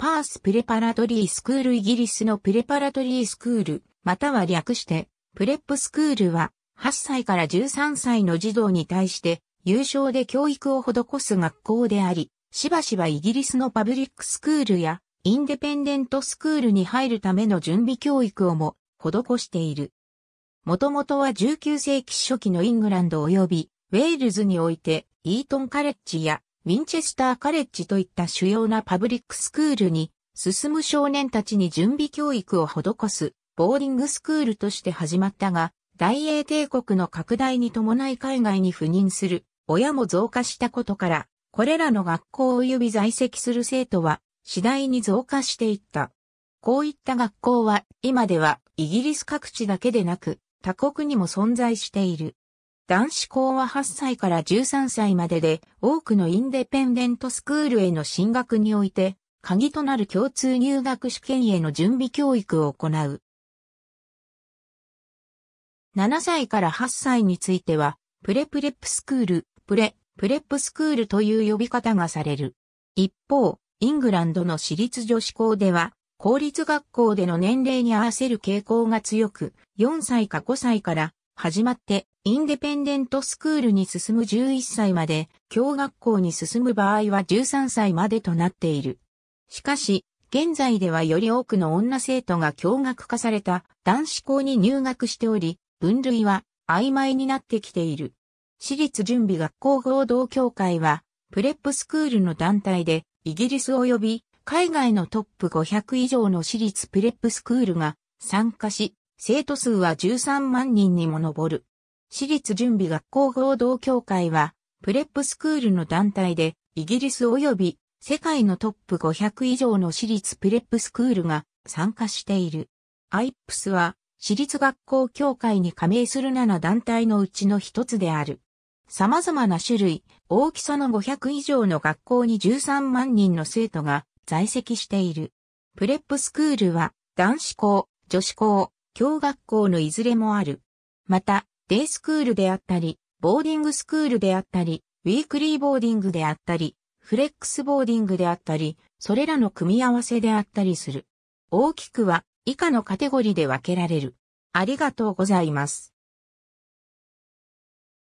パースプレパラトリースクールイギリスのプレパラトリースクール、または略して、プレップスクールは、8歳から13歳の児童に対して、優勝で教育を施す学校であり、しばしばイギリスのパブリックスクールや、インデペンデントスクールに入るための準備教育をも、施している。もともとは19世紀初期のイングランド及び、ウェールズにおいて、イートンカレッジやウィンチェスターカレッジといった主要なパブリックスクールに進む少年たちに準備教育を施すボーリングスクールとして始まったが、大英帝国の拡大に伴い海外に赴任する親も増加したことから、これらの学校及び在籍する生徒は次第に増加していった。こういった学校は今ではイギリス各地だけでなく他国にも存在している。男子校は8歳から13歳までで、多くのインデペンデントスクールへの進学において、鍵となる共通入学試験への準備教育を行う。7歳から8歳については、プレプレップスクール、プレ、プレップスクールという呼び方がされる。一方、イングランドの私立女子校では、公立学校での年齢に合わせる傾向が強く、4歳か5歳から始まって、インデペンデントスクールに進む11歳まで、教学校に進む場合は13歳までとなっている。しかし、現在ではより多くの女生徒が共学化された男子校に入学しており、分類は曖昧になってきている。私立準備学校合同協会は、プレップスクールの団体で、イギリス及び海外のトップ500以上の私立プレップスクールが参加し、生徒数は13万人にも上る。私立準備学校合同協会は、プレップスクールの団体で、イギリス及び世界のトップ500以上の私立プレップスクールが参加している。IPS は、私立学校協会に加盟する7団体のうちの一つである。様々な種類、大きさの500以上の学校に13万人の生徒が在籍している。プレップスクールは、男子校、女子校、教学校のいずれもある。また、デイスクールであったり、ボーディングスクールであったり、ウィークリーボーディングであったり、フレックスボーディングであったり、それらの組み合わせであったりする。大きくは以下のカテゴリーで分けられる。ありがとうございます。